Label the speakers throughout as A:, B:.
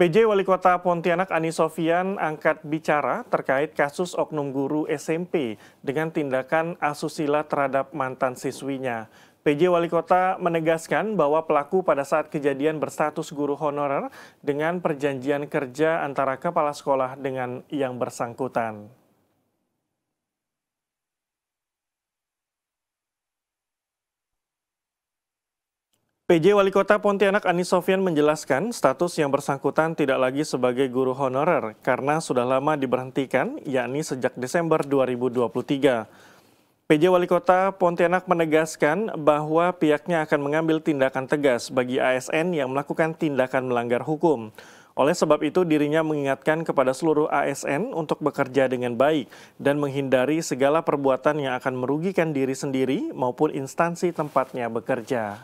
A: PJ Wali Kota Pontianak Ani Sofian angkat bicara terkait kasus oknum guru SMP dengan tindakan asusila terhadap mantan siswinya. PJ Wali Kota menegaskan bahwa pelaku pada saat kejadian berstatus guru honorer dengan perjanjian kerja antara kepala sekolah dengan yang bersangkutan. PJ Wali Kota Pontianak Anis Sofian menjelaskan status yang bersangkutan tidak lagi sebagai guru honorer karena sudah lama diberhentikan, yakni sejak Desember 2023. PJ Wali Kota Pontianak menegaskan bahwa pihaknya akan mengambil tindakan tegas bagi ASN yang melakukan tindakan melanggar hukum. Oleh sebab itu, dirinya mengingatkan kepada seluruh ASN untuk bekerja dengan baik dan menghindari segala perbuatan yang akan merugikan diri sendiri maupun instansi tempatnya bekerja.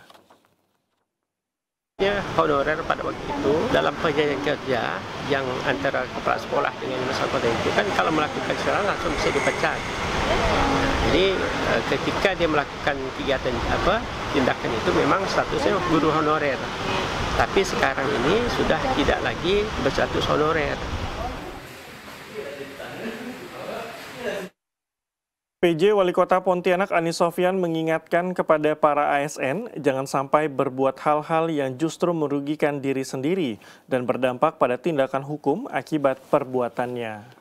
B: Ya, honorer pada waktu itu dalam perjanjian kerja yang antara kepala sekolah dengan masyarakat itu kan kalau melakukan kesalahan langsung bisa dipecat. Jadi eh, ketika dia melakukan kegiatan apa tindakan itu memang statusnya guru honorer. Tapi sekarang ini sudah tidak lagi berstatus honorer.
A: PJ Wali Kota Pontianak Anies Sofian mengingatkan kepada para ASN jangan sampai berbuat hal-hal yang justru merugikan diri sendiri dan berdampak pada tindakan hukum akibat perbuatannya.